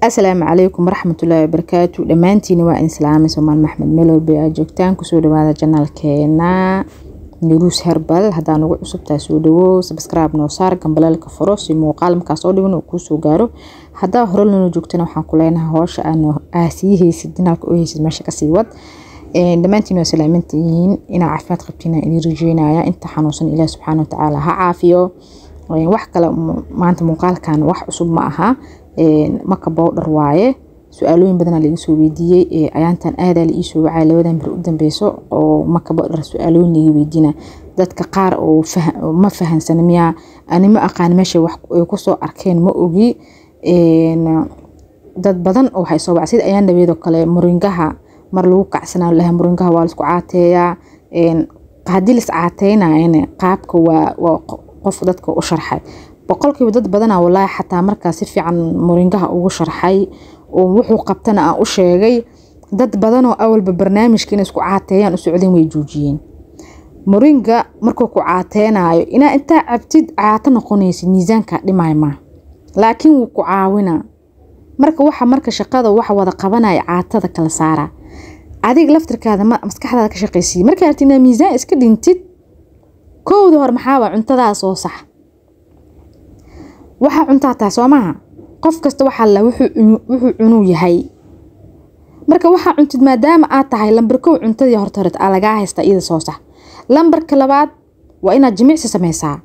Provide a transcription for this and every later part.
asalaamu calaykum waraxmatullaahi wabarakaatu dhammaantiina waa inslaami somaal maxmed melowbe aa joogtaan kusoo dhawaada janaalkeena niruus herbal haddaa nagu cusubtaa soo dhawo sabscribe noo saar gambalaalka furo si muuqaal markaas oo dhigan uu kuusoo gaaro haddaa hore lana joogtana waxaan ku leenaha hoosha aa sii haysid janaalka oo haysid meesha kasii wad dhammaantiin waa salaamantihiin inaa caafimaad qabtiina idin rajeynaya inta xanuunsan ilaah subxaana watacaala ha caafiyo wax kale maanta muuqaalkan wax cusub ma aha maka bowdhar waaye su-aalooyin badana laga soo weydiiyey ayaantan aada la iisoo wacay labadan bir u dambeyso oo maka bowdhar su-aalooyin laga weydiina dadka qaar oo ma fahansana miyaa ani ma aqaan meesha wax ay kusoo arkeen ma ogi dad badan oo waxay soo wacay sida ayaan dhabeedoo kale muringaha mar lagu kacsanaa lahaa muringaha waa laisku caateeyaa haddii las caateynayana qaabka waa qof dadka u sharxay boqolkiiba dad badana ah, walaahi xataa markaa si fiican muringaha ugu sharxay oo wuxuu qabtana aan ah u sheegay dad badanoo awalba barnaamijka inay isku caateeyaan u socdeen way joojiyeen muringa markuu ku caateenaayo inaa intaa cabtid caato noqonaysid miisaankaa dhimay maa laakiin wuu ku caawinaa marka waxa marka shaqada waxa wada qabanaya caatada kala saara adiga laftirkaada maskaxdaada ka shaqaysiiya markaad aragtid miisaan iska dhintid kowda hore maxaaba cuntadaas oo sax waxaa cuntaa taa soo maaha qof kasta waxaalla wuxuu cunuu yahay marka waxaa cuntid maadaama aad tahay lambarkow cuntadii hortaret aa lagaa haystaa iyada soosa lambarka labaad waa inaad jimicsi samaysaa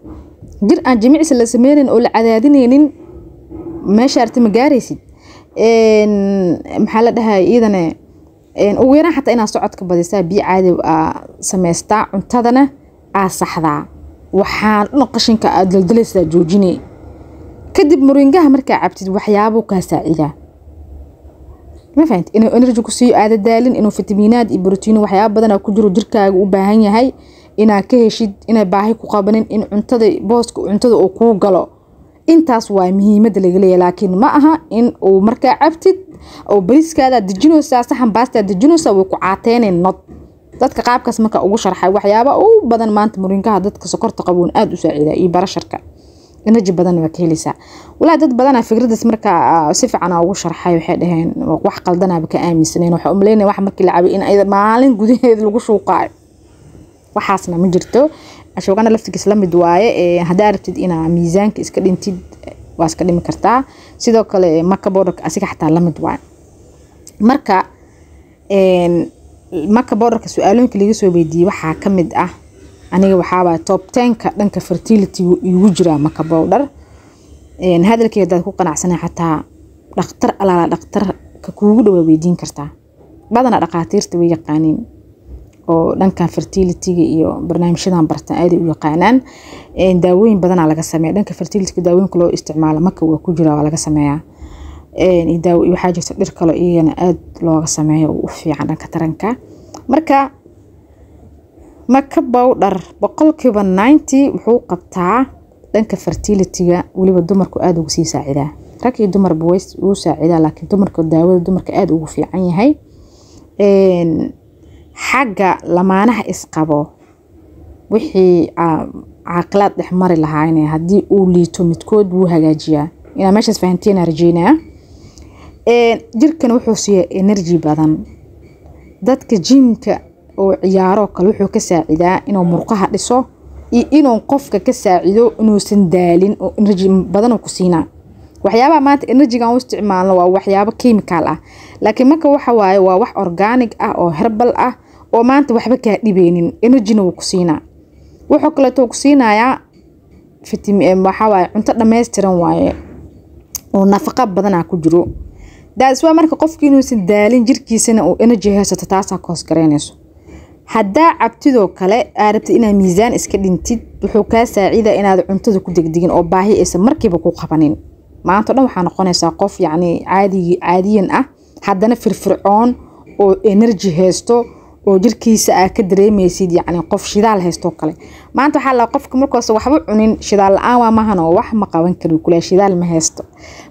jir aan jimicsi la sameynan oo la cadaadinaynin meesha arti ma gaaraysid maxaa la dhahay iidane ugu yaraan xataa inaad socodka badisaa biyo caadi aa samaystaa cuntadana aa saxdaa waxaan dhuna qashinka aad daldaleysaa joojine kadib muringaha markaa cabtid waxyaabuu kaa saacidaa ma fahanti inuu energy ku siiyo aada daalin inuu fitamiinaad iyo brotiino waxyaaba badanaa ku jiro jirkaaga u baahan yahay inaad ka heshid inaa baahi ku qabanin in cuntada booska cuntada uu kuu galo intaas waa muhiimadda laga laakiin ma aha in uu markaa cabtid oo bariskaadaad dejinaysaa saxan baastaad dejinaysaa way ku caateeneen nod dadka qaabkaas markaa ugu sharxay waxyaaba u badan maanta muringaha dadka sokorta qaboon aada u saacida iyo barasharka energy badan waa ka heleysaa walaa dad badana fikradaas markaa ah, si fiican ugu sharxay waxay dhaheen wax qaldanaba ka aaminsaneen waxaa umaleynaya wax markii la cabay in ayada maalin gudaheeda lagu shuuqaayo waxaasna ma jirto ashoogana laftigiis lamid waaye eh, haddaa rabtid inaa miisaanka iska dhintid waa iska dhimi kartaa sidoo kale eh, maka boodharka asiga xataa lamid waaye marka eh, maka boodharka su-aalooyinka laga soo weydiiyey waxaa kamid ah aniga waxaaba top tenka dhanka fertility igu jiraa maka bowdhar hadalkey hadaad ku qanacsana xataa dhaktar alaala dhaktarka kuugu dhawaa weydiin kartaa badanaa dhakaatiirta way yaqaaniin oo dhankan fertilityga iyo barnaamijyadan bartan aaday u yaqaanaan daawooyin badanaa laga sameeya dhanka fertilityga daawooyinka loo isticmaalo maka waa ku jira waa laga sameeyaa waxaa jirta dhir kalo iyagana aada looga sameeyo u fiican dhanka taranka marka ma ka bowdhar boqolkiiba ninety wuxuu qabtaa dhanka fertilitiga weliba dumarku aada ugu sii saacidaa rag iyo dumarba way ugu saacidaa laakiin dumarka daawada dumarka aada ugu fiican yahay xagga lamaanaha isqabo wixii caaqilaad dhex mari lahaayne haddii uu liito midkood wuu hagaajiyaa inaa meeshaas fahanteen rajeynaa jirkan wuxuu siiyaa energy badan dadka jimka oo ciyaaroo kale wuxuu ka saacidaa inuu murqaha dhiso iyo inuu qofka ka saacido inuusan daalin oo enerji badan ku siinaa waxyaabaha maanta enerjigan u isticmaalno waa waxyaabo kemikaal ah laakiin marka waxa waaye waa wax organic ah oo herbal ah oo maanta waxba kaa dhibeynin enerjina wuu ku siinaa wuxuu kaleeto ku siinayaa eh, waxaa waaye cunto dhammaystiran waaye oo nafaqo badanaa ku jiro daaswaa marka qofki inuusan daalin jirkiisana uu enerji haysato taasaa ka garaynayso haddaa cabtidoo kale aa rabtid inaad miisaan iska dhintid wuxuu kaa saaciida inaad cuntada ku degdegin oo baahi aysan markiiba ku qabanin maantao dhan waxaa noqonaysaa qof yacni caadi caadiyan ah haddana firfircoon oo enerji haysto oo jirkiisa aa ka dareemaysid yacni qof shidaal haystoo kale maanta waxaa laa qofka markoosa waxba cunin shidaal la-aan waa mahanoo wax ma qaban karin kule shidaal ma haysto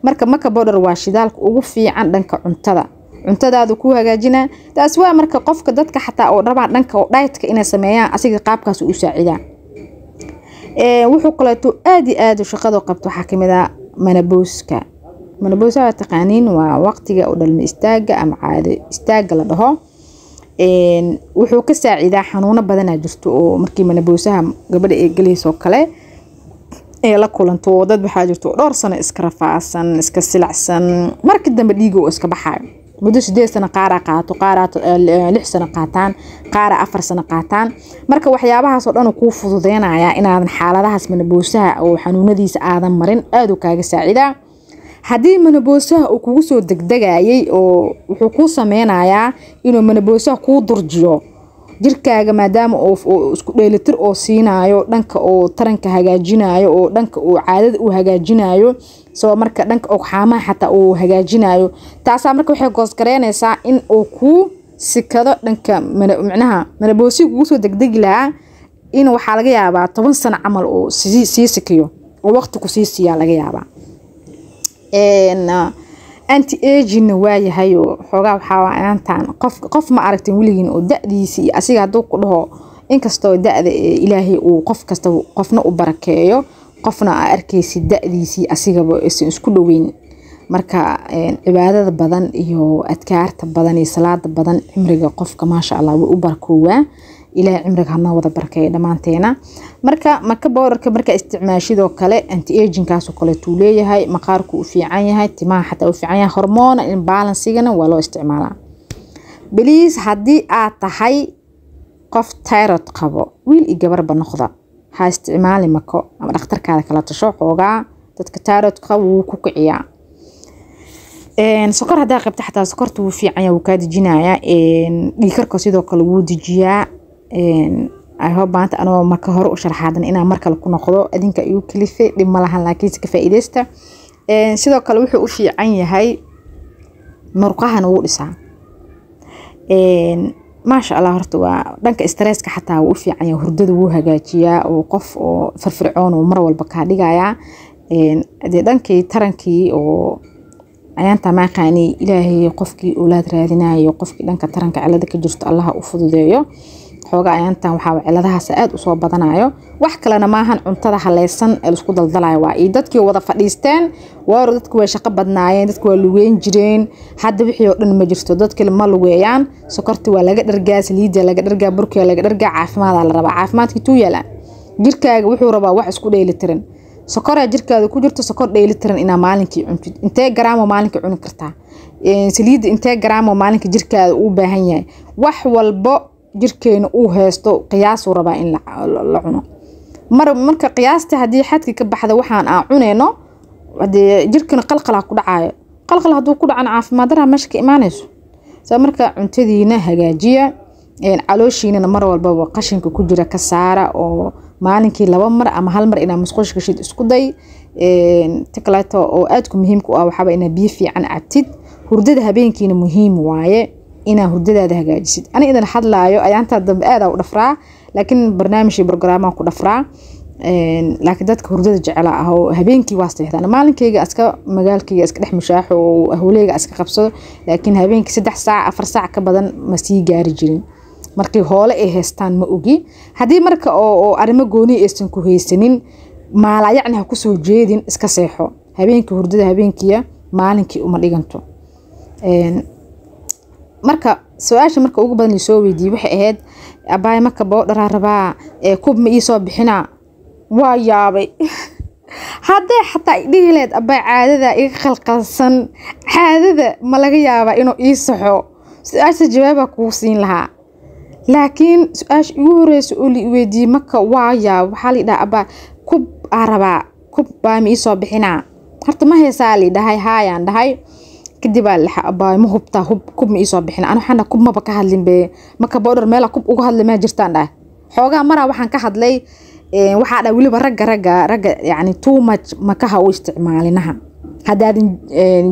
marka maka waa shidaalka ugu fiican dhanka cuntada cuntadaadu ku hagaajinaa taas waa marka qofka dadka xataa oo dhabaan dhanka oo dhaytka inay sameeyaan asiga qaabkaas u saacidaa wuxuu kaleeto aada iyo aada shaqada qabto waxaa kamid a manabooska manabooska waa taqaaniin waa waqtiga oo dhalmo istaaga ama caado istaaga la dhaho wuxuu ka saacidaa xanuuno badanaa jirto oo markii manaboosaha gabadha ee gelaysoo kale ee la kulanto dad waxaa jirto dhowr sano iska rafaadsan iska silacsan marka dambe dhiigo iska baxaayo muddo sideed sano qaaraa qaato qaaraa eh, lix sano qaataan qaaraa afar sano qaataan marka waxyaabahaasoo dhan kuu fududeynayaa inaadan xaaladahaas manaboosaha oo xanuunadiisa aadan marin aada u kaaga saacidaa haddii manaboosaha uu kugu soo degdegayay oo wuxuu kuu sameynayaa inuu manaboosaha kuu durjiyo jirkaaga maadaama oo isku dheelitir oo siinayo dhanka oo taranka hagaajinayo oo dhanka oo caadada u hagaajinayo soo marka dhanka ogxaamaha xataa uu hagaajinayo taasaa marka waxay goosgaraynaysaa in uu ku sikado dhanka micnaha manaboosiga kugu soo degdegi lahaa in waxaa laga yaabaa toban sano camal uu sii sikiyo oo waqti ku sii siiyaa laga yaabaa ah, anti agina waayahay oo xoogaa waxaa aantaan qof qof ma aragtin weligiin oo da asiga hadduu ku dhaho inkastoo da-da ilaahay uu qof kasta qofna u barakeeyo qofna aa arkaysid da-diisii asigaba aysan isku dhoweyn marka cibaadada badan iyo adkaarta badan iyo salaada badan cimriga qofka maasha allah way u barkoowaa ilaahay cimriga hanoo wada barkaya dhammaanteena marka maka bowrarka markaa isticmaashidoo kale anti-aginkaasoo kaleetuu leeyahay maqaarku u fiican yahay timaha xataa u fiican yahay hormoona in balansigana waa loo isticmaalaa beliis haddii aad tahay qof tayrod qabo wiil iyo gabarba noqda waxaa isticmaali mako ama dhakhtarkaada kala tasho xoogaa dadka taaroodka wuu ku kiciyaa sokor haddaa qabta xataa sokorta wuu fiicanya wuu kaa dejinayaa dhiikarka sidoo kale wuu dejiyaa ihob maanta anoo marka hore u sharxaadan inaa mar kale ku noqdo adinka igu kalife dhib ma lahan laakiinse ka faa'iideysta sidoo kale wuxuu u fiican yahay murqahana wuu dhisaa maasha allah horta waa dhanka stresska xataa wuu u fiicanya hurdada wuu hagaajiyaa oo qof oo firfircoon oo mar walba kaa dhigayaa dee dhankii tarankii oo ayaanta maaqaani ilaahay qofkii oolaad raadinayo qofkii dhanka taranka cilada ka jirto allaha u fududeeyo xooga ayaantan waxaa ciladahaas aada usoo badanayo wax kalena maahan cuntada haleysan ee laisku daldalayo waa iyo dadkii wada fadhiisteen waaro dadki way shaqo badnaayeen dadki waa lugeyn jireen hadda wixii oo dhan ma jirto dadkii ma lugeeyaan sokorti waa laga dhargaa saliida laga dhargaa burkia laga dhargaa caafimaada la rabaa caafimaadkii tuu yaalaan jirkaaga wuxuu rabaa wax isku dheeli tiran sokoraa jirkaada ku jirto sokor dheeli tiran inaa cuntid intee garaamo maalinkii cuni kartaa saliidda intee garaamo maalinka jirkaada uu baahan yahay wax walbo jirkeena uu heysto qiyaasuu rabaa in la cuno marka qiyaastii haddii xadkii ka baxda waxaan aan cuneyno hadee jirkeena qalqalha ku dhacaayo qalqal hadduu ku dhacan caafimaad daraa meesha ka imaanayso saa marka cuntadiina hagaajiya calooshiinana mar walbaba qashinka ku jira ka saara oo maalinkii laba mar ama hal mar inaa musqusha gashid isku day ti kaleeto oo aadku muhiimka ah waxaaba inaa biyo fiican cabtid hurdada habeenkiina muhiim waaye inaa hurdadaada hagaajisid ani idin hadlaayo ayaantaa dambe aadaa u dhafraa laakiin barnaamijii brogaraama ku dhafraa laakiin dadka hurdada jecela ah habeenkii waa seexdaan maalinkeyga aska iska dhex mushaaxo oo howleyga iska qabsado laakiin habeenkii saddex saac afar saac ka badan ma sii gaari jirin markii hoole ay haystaan ma ogi haddii marka oo arrimo gooni aysan ku haysanin maalaa yacni ha kusoo jeedin iska seexo habeenkii hurdada habeenkiiya maalinkii uma dhiganto marka su-aasha marka ugu badan soo weydiiyey waxay ahayd abaay marka boodharaa rabaa ee kub ma iisoo bixinaa waa yaabay haddee xataa dhihi laheyd abaay caadada iga qalqalsan caadada ma laga yaabaa inuu ii saxo su-aasha jawaabaa kuu siin lahaa laakiin su-aasha igu horeysa oo la weydiiyey marka waa yaab waxaa laidhaha abaa kub aa rabaa kub baa ma iisoo bixinaa horta ma heesaa dhahay haayaan dhahay kadib aa laxa abaay ma hubtaa hub kub ma iisoo bixin anu xana kub maba ka hadlin be marka meela kub uga hadla maa jirtaan dhaah xoogaa maraa waxaan ka hadlay waxaa dha weliba ragga ragga ragga yacni too much makaha u isticmaalinaha haddaadan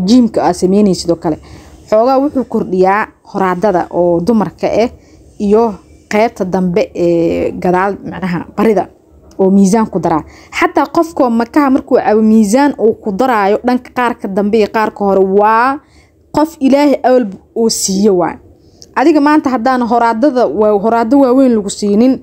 jiimka aa sameynaysid oo kale xoogaa wuxuu kordhiyaa horaadada oo dumarka ah iyo qeybta dambe ee gadaal macnaha barida oo miisaan ku daraa xataa qofkoo makaha markuu cabo miisaan uu ku daraayo dhanka qaarka dambe iyo qaarka hore waa qof ilaahay awalba oo siiye waa adiga maanta haddaan horaadada horaado waaweyn lagu siinin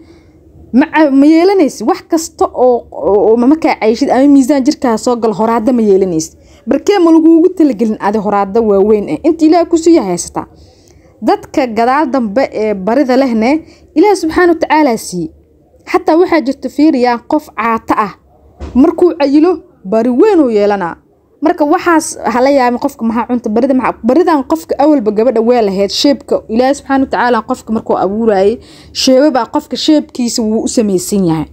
ma yeelanaysid wax kasta oo makaa cayshid ama miisaan jirkaa soo galo horaado ma yeelanaysid barkee ma laguugu talagelin adi horaado waaweyn ah inta ilaah kusiiya haysataa dadka gadaal dambe ee barida lehne ilaah subxaana wa tacaala xataa waxaa jirta fiiriyaa qof caata ah markuu cayilo bari weynuu yeelanaa marka waxaas hala yaabin qofka maxaa cunta barida maxaa baridan qofka awalba gabadha wee lahayd sheebka ilaahay subxaana watacaala qofka markuu abuurayay sheebabaa qofka sheebkiisa wuu u samaysan yahay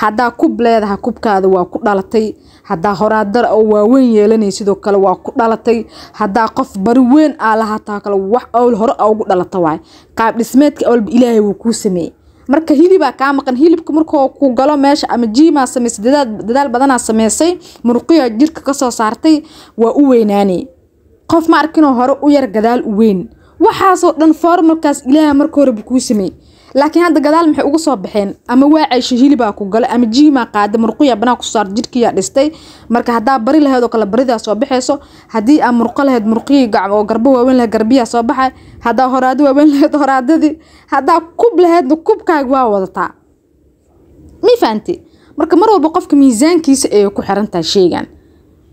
haddaa kub leedaha kubkaada waa ku dhalatay haddaa horaadar oo waaweyn yeelanay sidoo kale waa ku dhalatay haddaa qof bari weyn aa lahataa kale wax owl hore ugu dhalata waay qaab dhismeedka awalba ilaahay wuu kuu sameeyey marka hilibaa kaa maqan hilibka markoo ku galo meesha ama jiimaa samaysay dadaal badanaa samaysay muruqiya jirka kasoo saartay waa u weynaanay qof ma arkinoo hore u yar gadaal u weyn waxaasoo dhan foormalkaas ilaaha marka horeba kuu sameey laakiin hadda gadaal maxay ugu soo baxeen ama waa caysha hilibaa ku gala ama jiimaa qaada murquya banaa ku saar jidhkiyaa dhistay marka haddaa bari laheyd oo kale baridaa soo baxayso haddii aa murqo laheyd murqihii gacmo oo garbo waaweyn laheyd garbiyaa soo baxay haddaa horaado waaweyn laheyd horaadadii haddaa kub laheydna kubkaagi waa wadataa mi fahanti marka mar walba qofka miisaankiisa ayay ku xiran tahay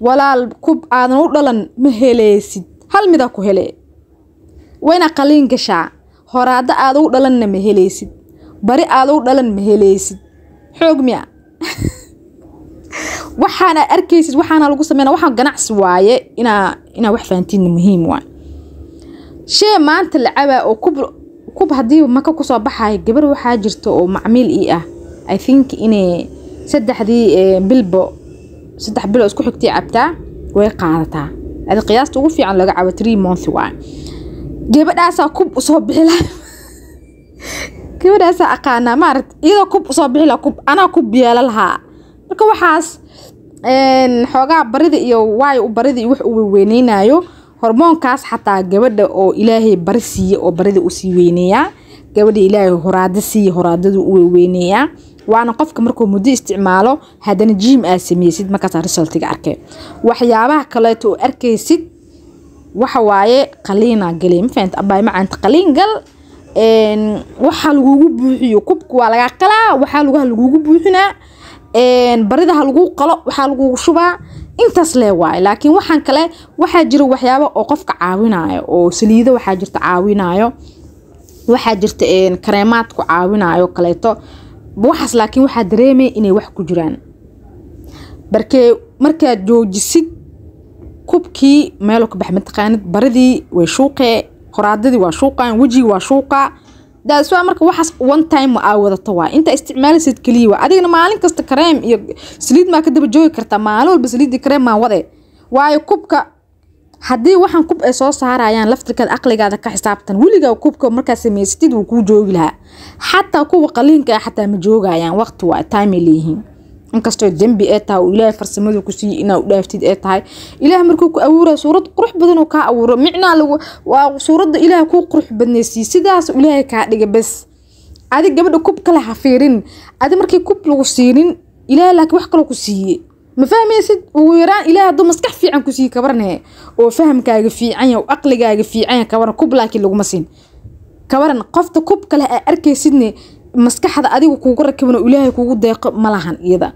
walaal kub aadan u dhalan ma heleesid hal midaa ku hele wayna qaliin gashaa horaada aad ugu dhalanna ma helaysid bari aad ugu dhalan ma helaysid xoog miya waxaana arkaysid waxaana lagu sameyna waxaan ganacsi waaye inaa inaa wax fahantiidna muhiim waay ah. shee maanta lacabaa oo kub kub haddiiba maka kusoo baxaaya gabar waxaa jirta oo macmiil ii ah i think inay saddexdii eh, bilbo saddex bilo isku xigtay cabtaa way qaadataa adi qiyaasta ugu fiican laga cabo tree month waay gabadhaasaa kub usoo bixi laha gabadhaasaa aqaanaa maarata iyadoo kub usoo bixi kub anaa kub yeela lahaa marka waxaas xoogaa barida iyo waayo u barida iyo wax uu weyneynaayo hormoonkaas xataa gabadha oo ilaahay bari siiye oo barida usii weyneeyaa gabadha ilaahay horaada siiye horaadadu u weyneeyaa waana qofka markuu muddo isticmaalo haddana jiim aad sameysid markaasaa resultiga arkeen waxyaabaha kaleeto oo arkaysid waxa waaye qaliinaa galiy mafahant abay macaanta qaliin gal waxaa lagugu buuxiyo kubka waa lagaa qalaa waxaa lugaha lagugu buuxinaa baridaha laguu qalo waxaa lagugu shubaa intaas lee waaye laakiin waxaan kale waxaa jira waxyaaba oo qofka caawinayo oo saliido waxaa jirta caawinayo waxaa jirta kareemaadku caawinayo kaleeto waxaas laakiin waxaa dareemaya inay wax ku jiraan barkee markaad joojisid kubkii meelu ka baxa mataqaanid baridii way shuuqee qoraadadii waa shuuqan wejigii waa shuuqa daaswaa marka waxaas one time aa wadato waa intaa isticmaalisid keliya waa adigna maalin kasta kareem iyo saliid maa ka joogi kartaa maalin walba saliidii kareem maa wade waayo kubka haddii waxaan kub ay soo saarayaan laftirkaada aqligaada ka xisaabtan weligaa kubka markaa sameysatid wuu kuu joogi lahaa xataa kuwa qaliinka ah xataa ma joogayaan waqti waa time leeyihiin inkastoo dembi ee tahay uu ilaahay farsamada ku siiyey inaa u dhaaftid ee tahay ilaah markuu ku awuurayo suurad qurux badan oo kaa awuuro micnaa waa suuradda ilaaha kuu qurux badnaysiiye sidaas ilaahay kaa dhiga bas adi gabadha kub kale ha fiirin adi markii kub lagu siinin ilaaha laakiin wax kaloo ku siiye ma fahmaysid ugu yaraan ilaaha hadduu maskax fiican ku siiye kabarne oo fahamkaaga fiican yaha aqligaaga fiican yaha kabaran kub laakiin laguma siin kabaran qofta kub kale aa arkaysidne maskaxda adiga kuugu rakibano ilaahay kuugu deeqo ma lahan iyada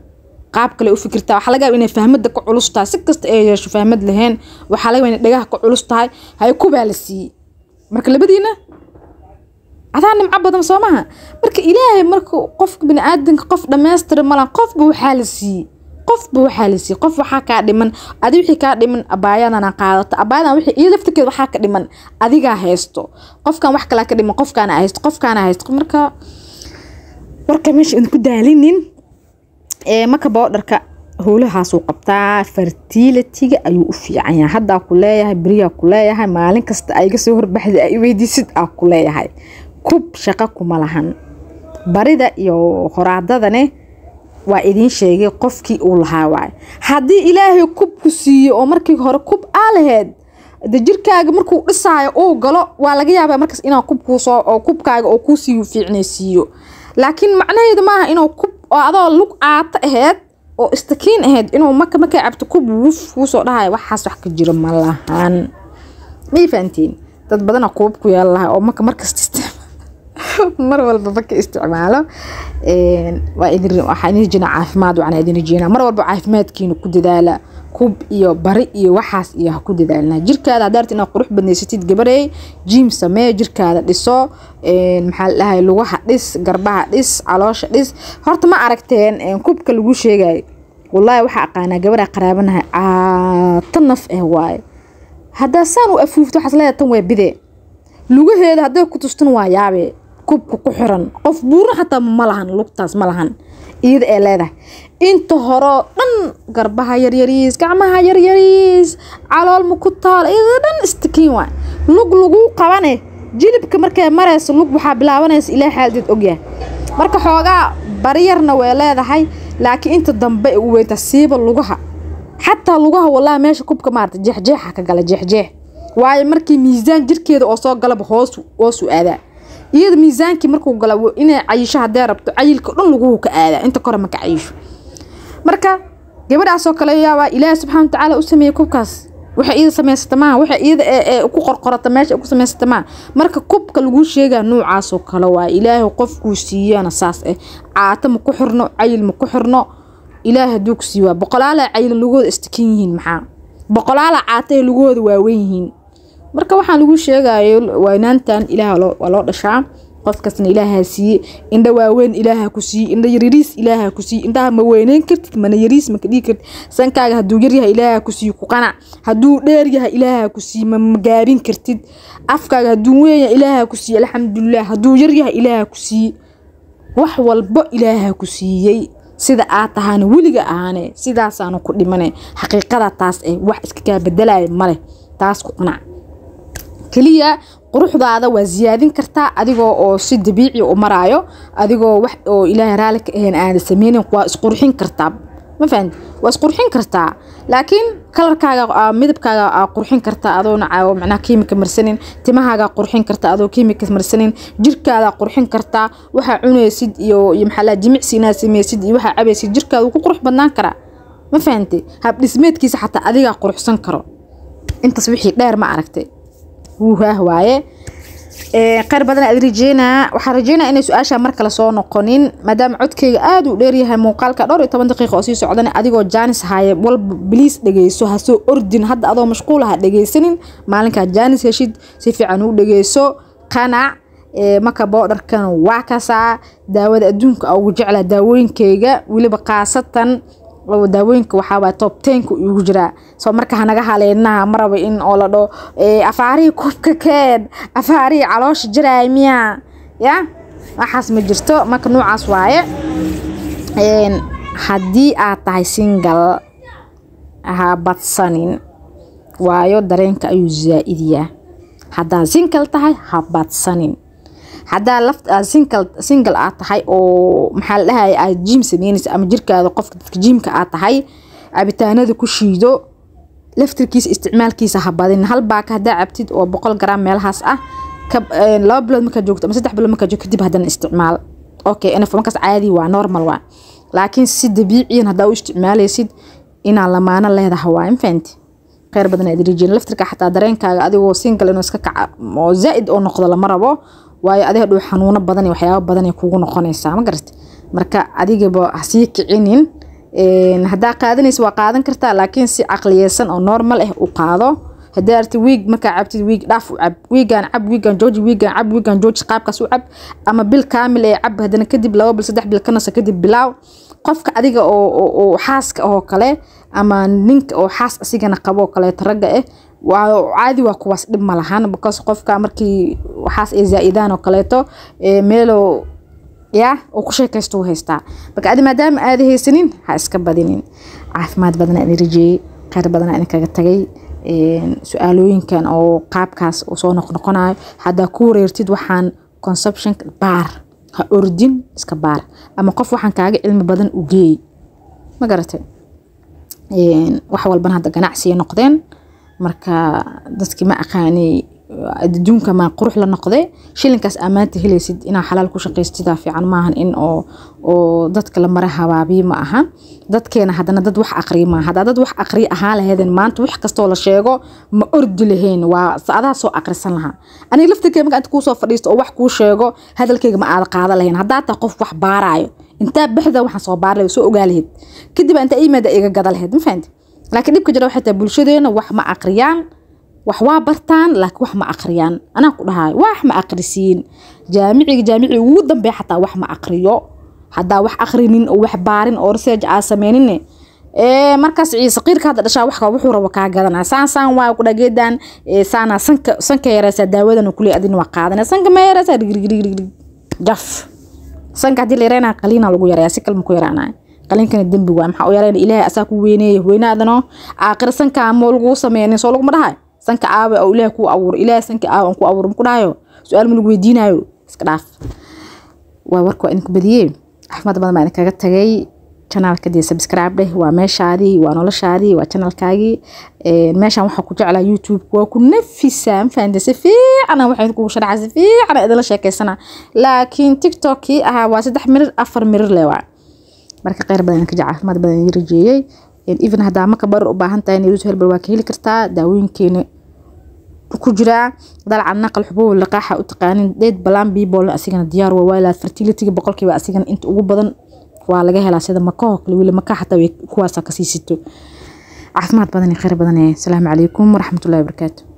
qaab kale u fikirtaa waxaa laga yaaba inay fahmada ka culus tahay si kasta ay yeesho fahmad lahayn waxaa laga inay dhagaha ka culus tahay haye kubaa la marka labadiina adaa nimco badan soo maaha marka ilaahay marka qofka biniaadanka qof dhammaystira malan qofba waxaa la siiyey qofba waxaa qof waxaa kaa dhiman adi wixii kaa dhiman abaayadanaa qaadato abaayadan wixii iyo laftirkeed waxaa ka dhiman adigaa haysto qofkan wax kalaa ka dhiman qofkaana haysto qofkaana haysto marka warka meesha idinku daalinin ee maka boodharka howlahaasuu qabtaa fertilitiga ayuu u fiican yahay haddaa ku leeyahay beriyaa ku leeyahay maalin kasta aiga soo horbaxda ay weydiisid aa ku leeyahay kub shaqa kuma lahan barida iyo horaadadane waa idiin sheegay qofkii uu lahaa waay haddii ilaahay kub ku siiyo oo markii hore kub aa laheyd de jirkaaga markuu dhisaayo uu galo waa laga yaabaa markaas inaa kubkuusoo oo kubkaaga oo kuusii siiyu fiicnaysiiyo laakiin macnaheedu maaha inuu kub oo adoo lug aata aheyd oo istakiin ahayd inuu maka markaa cabto kub wuf kuusoo dhahayo waxaas wax ka jiro ma lahaan may fahantiin dad badana kuub ku yaal laha oo maka markasta mar walba ka isticmaalo waxaan idin jiraa caafimaad waxaan idin jiraa mar walba caafimaadkiina ku dadaala kub iyo bari iyo waxaas iyo ha ku dadaalna jirkaada hadaarti inaad qurux badnaysatid gabareey jiim samee jirkaada dhiso maxaa ladhahay lugaha dhis garbaha dhis caloosha dhis horta ma aragteen kubka lagu sheegay wallaahi waxaa aqaanaa gabaraa qaraabanahay caata naf ah waaye haddaa saan u afuufto waxaas leeda tan waa bidee lugaheeda hadday ku tustan waa yaabee kubka ku xiran qof buuro xataa malahan lugtaas malahan iyada ee leedahay inta horeo dhan garbaha yaryariis gacmaha yaryariis caloolma ku taalo iyada dhan istakiin waa lug laguu qabane jilibka markay mareyso lug waxaa bilaabanaysa ilaa xaaldeed ogyahay marka xoogaa baryarna way leedahay laakiin inta dambe u weynta siiba lugaha xataa lugaha walaa meesha kubka maarata jeexjeexa ah ka gala jeexjeex waayo markii miisaan jirkeeda oo soo galaba hoos hoosu aadaa iyada miisaankii markuu galo inay cayisho haddee rabto cayilka dhan luguhu ka aadaa inta kore maka cayisho marka gabadhaasoo kale yaabaa ilaahi subxana wa tacaala u sameeyey kubkaas waxa iyada samaysata maaha waxa iyada ku qorqorata meesha uku samaysata maaha marka kubka laguu sheegaa noocaasoo kale waaye ilaahay qofkuu siiyana saas eh caato ma ku xirno cayil ma ku xirno ilaahay hadduu ku sii waa boqolaalaa cayil lugooda istakan yihiin maxaa boqolaala caatae lugooda waawen yihiin marka waxaan lagu sheegayo waynaantan ilaah waa loo dhashaa qofkasna ilaahaa siiye indha waaweyn ilaaha ku siiye indha yaryariis ilaaha ku siiye indhaha ma weyneyn kartid mana yariis maka dhigi kartid sankaaga hadduu yaryahay ilaaha ku siiye ku qanac hadduu dheer yahay ilaaha ku siiye mamagaabin kartid afkaaga hadduu weyn ilaaha ku siiye alxamdulilah hadduu yaryahay ilaaha ku siiye wax walbo ilaaha ku siiyey sida aad tahaana weliga ahaane sidaasaanu ku dhimane xaqiiqada taas ee wax iskagaa bedelaya maleh taas ku qanac keliya quruxdaada waa ziyaadin kartaa adigoo oo si dabiici u maraayo adigoo wax oo ilaahay raali ka ahayn aada sameynin waa isqurxin kartaa ma fahan waa isqurxin kartaa laakiin kalarkaaga ah, midabkaaga ah, qurxin kartaa adoona macnaha kiimika marsanin timahaaga qurxin kartaa adoo kiimika marsanin jirkaadaa qurxin kartaa waxaa cunaysid iyo iyo maxaa jimicsi inaad sameysid iyo waxaa cabaysid jirkaada ku qurux badnaan karaa ma fahantay habdhismeedkiisa xataa adigaa quruxsan karo intaas wixii dheer ma aragtay wuuhaah waaye eh, qeyr badan aad rajeynaa waxaa rajeynaya inay su-aasha mar kale soo noqonin maadaama codkeyga aada u dheeryahay muuqaalka dhowr iyo toban daqiiqa oo sii socdana adigoo jaanis haaya walba biliis dhegeyso hasoo ordin hadda adoo mashquul aha ah dhegeysanin maalinkaa jaanis heshid si fiican u dhegeyso qanac eh, maka boodharkan waa kasaa daawada adduunka ugu jecla daawooyinkeyga weliba khaasatan daawooyinka waxaawaa top tenka igu jiraa soo marka hanaga haleednaha ma rabo in oo la dhao afaarihii kubka keed afaarihii caloosha jiraay miyaa ya waxaas ma jirto marka noocaas waaye haddii aad tahay singal ha badsanin waayo dareenka ayuu zaa-idiyaa haddaad singal tahay ha badsanin hadaa lafta ah, single aad tahay oo maxaa la dhahaya aad jiim sameynaysa ama jirkaada qofka dadka jiimka aad tahay cabitaanada ku shiido laftirkiisa isticmaalkiisa ha badin hal baaka haddaa cabtid oo boqol garaam meelahaas ah eh, laba bilood markaa joogto ama saddex bilood markaa joogto kadib haddana isticmaal okay inafmarkaas caadi waa normal waa laakiin si dabiiciyan haddaa u isticmaalaysid inaa lamaano leedaha waa infanti kheyr badan aad rijeen laftirka xataa dareenkaaga adigoo single inuu iska kaca oo zaa'id oo noqdo lama rabo waayo adiga dhow xanuuno badan iyo waxyaabo badan ay kugu noqonaysaa ma garata marka adigaba hasii kicinin haddaa qaadanaysa waa qaadan kartaa laakiin si caqliyeysan oo normal ah u qaado hadaa arti wiig markaa cabtid wiig dhaaf u cab wiigaan cab wiigaan jooji wiigaan cab wiigaan jooji qaabkaas u cab ama bil kaamil ee eh cab haddana kadib laba bil saddex bil ka kadib bilaaw qofka adiga oo xaaska oo kale ama ninka oo xaas asigana qaboo kaleeto ragga ah waa caadi waa kuwaas dhib malahan bakaas qofka markii waxaas ay zaa-idaan oo kaleeto meelo yaa oo ku sheekaysta u haystaa marka adi maadaama aada haysanin ha iska badinin caafimaad badana idin rajeeyey kheyr badana idin kaga tagay su-aalooyinkan oo qaabkaas uu soo noqnoqonayo haddaa ku wareertid waxaan conception baar ha ordin iska baar ama qof waxaan kaaga cilmi badan u geey ma garatay wax hadda ganacsiya noqdeen marka dadki ma aqaanay adduunka ma qurux la noqday shilinkaas aa maanta helaysid inaa xalaal ku shaqaystidaa fiican maahan in oo dadka la mara habaabiyi ma aha dadkeena haddana dad wax aqriya maaha haddaa dad wax aqriya ahaa laheedeen maanta wax kastoo la sheego ma ordi lahayn waa adaa soo aqrisan lahaa aniga laftirkee marka inta kuusoo fadhiisto oo wax kuu sheego hadalkayga ma aada qaada lahayn haddaa taa qof wax baaraayo intaa bixda waxaan soo baar soo ogaa lahayd kadib intaa imaada iga gada lahayd ma fahanti laakiin dhibka jira waxay tahay bulshadeena wax ma aqriyaan wax waa bartaan laakiin wax ma aqriyaan anaa ku dhahay wax ma aqrisiin jaamiciga jaamiciga ugu dambeeya xataa wax ma aqriyo haddaa wax aqrinin oo wax baarin oo research aa sameynine markaas ciise qiirka hadda dhashaa wax wuxuu rabo kaa gadanaa saan saan waa ku dhageedaan saanaa sanka sanka yareysaa daawadan kuley adina waa qaadana sanka ma yareysaa jaf sanka haddii la yareyna qaliina lagu yareeyaa si kalma ku qalinkana dambi waay maxaa u yarayna ilaahay asaa ku weyneeya weynaadano aakhira sankaa moo laguu sameeynin soo laguma dhahay sanka aabe oo ilaahay kuu abuuro ilaahay sanka aabe ku abuuro muku dhahayo su-aal weydiinayo iska dhaaf waa warka waa idinku badiyee caafimaad badan baa idinkaga tagay janaalka dee subscribe dheh waa meeshaadii waa noloshaadii waa janalkaagii meeshaan waxaa ku jeclaa youtube waa ku nafisaa mafahamtay si fiicana waxaan kugu sharxaa si fiicana idinla sheekaysana laakiin tiktokii ahaa waa saddex mirir afar mirir leh marka kheyr badan ka jec caafimaad badan ii rajeeyay even haddaa maka barar u baahan tahay inay usoo waa ka heli kartaa daawooyinkeena ku jiraa dalcan naqal xubuu liqaaxa u taqaanin dheyd balaan biiboolna asigana diyaar waa waa ilaad boqolkiiba asigana inta ugu badan waa laga helaa sida makahoo kale weli makaa xataa way kuwaasaa ka siisito caafimaad badan iyo kheyr badan eh. salaamu calaykum waraxmatullahi wabarakaatu